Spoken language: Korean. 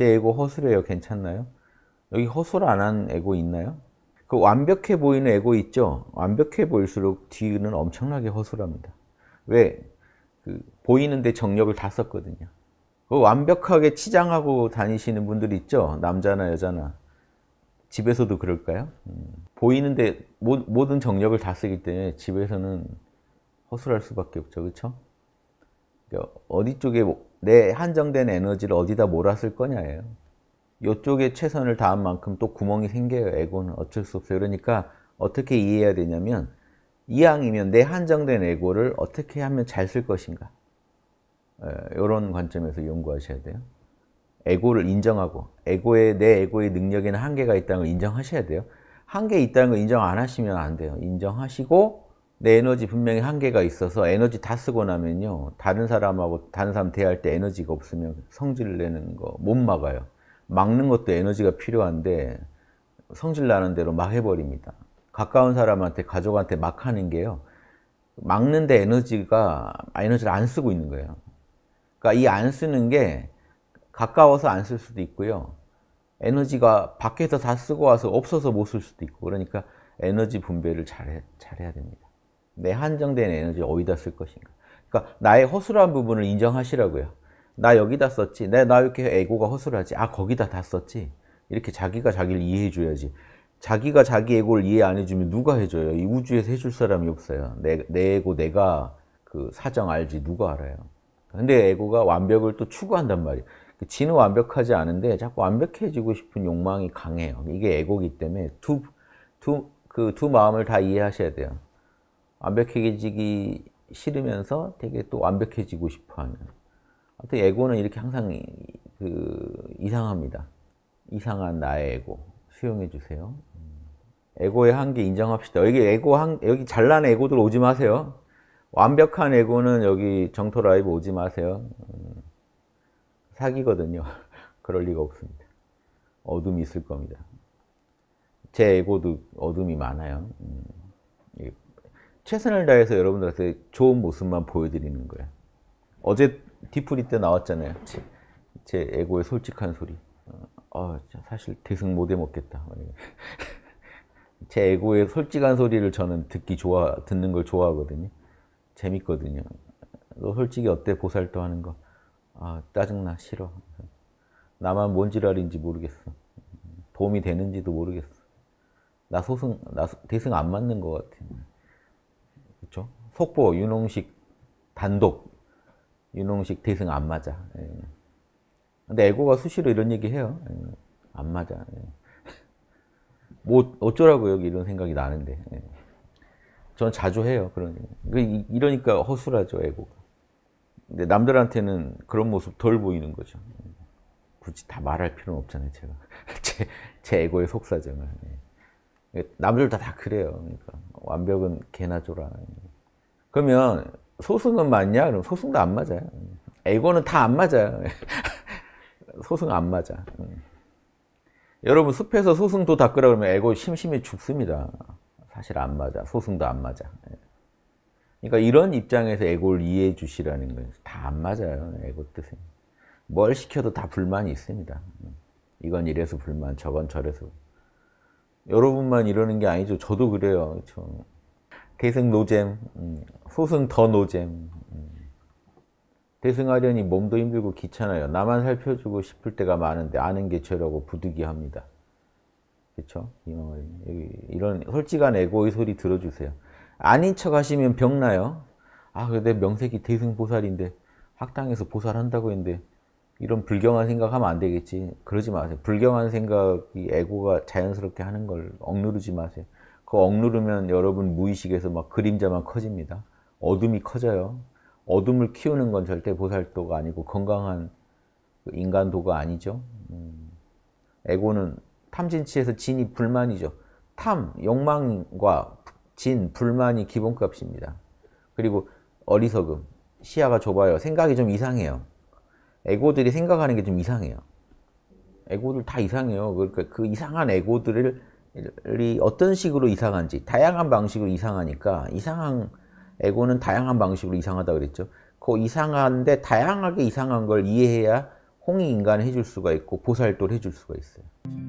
제 에고 허술해요. 괜찮나요? 여기 허술 안한 에고 있나요? 그 완벽해 보이는 에고 있죠? 완벽해 보일수록 뒤는 엄청나게 허술합니다. 왜? 그 보이는데 정력을 다 썼거든요. 그 완벽하게 치장하고 다니시는 분들 있죠? 남자나 여자나. 집에서도 그럴까요? 음. 보이는데 모, 모든 정력을 다 쓰기 때문에 집에서는 허술할 수밖에 없죠. 그렇죠? 그러니까 어디 쪽에 내 한정된 에너지를 어디다 몰았을 거냐예요. 이쪽에 최선을 다한 만큼 또 구멍이 생겨요. 에고는 어쩔 수 없어요. 그러니까 어떻게 이해해야 되냐면 이왕이면 내 한정된 에고를 어떻게 하면 잘 쓸 것인가 이런 관점에서 연구하셔야 돼요. 에고를 인정하고 에고의 내 에고의 능력에는 한계가 있다는 걸 인정하셔야 돼요. 한계 있다는 걸 인정 안 하시면 안 돼요. 인정하시고 내 에너지 분명히 한계가 있어서 에너지 다 쓰고 나면요. 다른 사람하고 다른 사람 대할 때 에너지가 없으면 성질 을 내는 거 못 막아요. 막는 것도 에너지가 필요한데 성질 나는 대로 막 해버립니다. 가까운 사람한테 가족한테 막 하는 게요. 막는데 에너지가 에너지를 안 쓰고 있는 거예요. 그러니까 이 안 쓰는 게 가까워서 안 쓸 수도 있고요. 에너지가 밖에서 다 쓰고 와서 없어서 못 쓸 수도 있고 그러니까 에너지 분배를 잘 해, 잘해야 됩니다. 내 한정된 에너지 어디다 쓸 것인가. 그러니까 나의 허술한 부분을 인정하시라고요. 나 여기다 썼지. 내나 이렇게 에고가 허술하지. 아 거기다 다 썼지. 이렇게 자기가 자기를 이해해줘야지. 자기가 자기 에고를 이해 안 해주면 누가 해줘요? 이 우주에서 해줄 사람이 없어요. 내, 내 에고 내가 그 사정 알지 누가 알아요. 근데 에고가 완벽을 또 추구한단 말이에요. 지는 그 완벽하지 않은데 자꾸 완벽해지고 싶은 욕망이 강해요. 이게 에고기 때문에 두, 두, 그 두 마음을 다 이해하셔야 돼요. 완벽해지기 싫으면서 되게 또 완벽해지고 싶어 하는. 아무튼 에고는 이렇게 항상 그 이상합니다. 이상한 나의 에고. 수용해 주세요. 에고의 음. 한계 인정합시다. 여기 에고 한, 여기 잘난 에고들 오지 마세요. 완벽한 에고는 여기 정토 라이브 오지 마세요. 음. 사기거든요. 그럴 리가 없습니다. 어둠이 있을 겁니다. 제 에고도 어둠이 많아요. 음. 예. 최선을 다해서 여러분들한테 좋은 모습만 보여드리는 거예요. 어제 디프리 때 나왔잖아요. 제 에고의 솔직한 소리. 어, 어 사실 대승 못해 먹겠다. 제 에고의 솔직한 소리를 저는 듣기 좋아, 듣는 걸 좋아하거든요. 재밌거든요. 너 솔직히 어때? 보살도 하는 거. 아, 짜증나, 싫어. 나만 뭔 지랄인지 모르겠어. 도움이 되는지도 모르겠어. 나 소승, 나 대승 안 맞는 것 같아. 그렇죠? 속보 윤홍식 단독 윤홍식 대승 안 맞아. 예. 근데 애고가 수시로 이런 얘기 해요. 예. 안 맞아. 예. 뭐 어쩌라고 여기 이런 생각이 나는데. 예. 저는 자주 해요. 그런 그 이러니까 허술하죠 애고가. 근데 남들한테는 그런 모습 덜 보이는 거죠. 예. 굳이 다 말할 필요는 없잖아요. 제가 제, 제 애고의 속사정을. 예. 남들 다, 다 그래요. 그러니까 완벽은 개나 줘라. 그러면 소승은 맞냐? 그럼 소승도 안 맞아요. 에고는 다 안 맞아요. 소승 안 맞아. 여러분 숲에서 소승도 닦으라 그러면 에고 심심히 죽습니다. 사실 안 맞아. 소승도 안 맞아. 그러니까 이런 입장에서 에고를 이해해 주시라는 거예요. 다 안 맞아요. 에고 뜻은. 뭘 시켜도 다 불만이 있습니다. 이건 이래서 불만, 저건 저래서 여러분만 이러는 게 아니죠. 저도 그래요. 그렇 대승 노잼, 소승 음, 더 노잼. 음. 대승하려니 몸도 힘들고 귀찮아요. 나만 살펴주고 싶을 때가 많은데 아는 게 죄라고 부득이합니다. 그렇죠? 뭐, 이런 솔직한 에고의 소리 들어주세요. 아닌 척 하시면 병나요. 아, 근데 명색이 대승보살인데 학당에서 보살한다고 했는데 이런 불경한 생각하면 안 되겠지. 그러지 마세요. 불경한 생각이 에고가 자연스럽게 하는 걸 억누르지 마세요. 그 억누르면 여러분 무의식에서 막 그림자만 커집니다. 어둠이 커져요. 어둠을 키우는 건 절대 보살도가 아니고 건강한 그 인간도가 아니죠. 음. 에고는 탐진치에서 진이 불만이죠. 탐, 욕망과 진, 불만이 기본값입니다. 그리고 어리석음, 시야가 좁아요. 생각이 좀 이상해요. 에고들이 생각하는 게 좀 이상해요. 에고들 다 이상해요. 그러니까 그 이상한 에고들이 어떤 식으로 이상한지 다양한 방식으로 이상하니까 이상한 에고는 다양한 방식으로 이상하다 그랬죠. 그 이상한데 다양하게 이상한 걸 이해해야 홍익 인간을 해줄 수가 있고 보살도를 해줄 수가 있어요.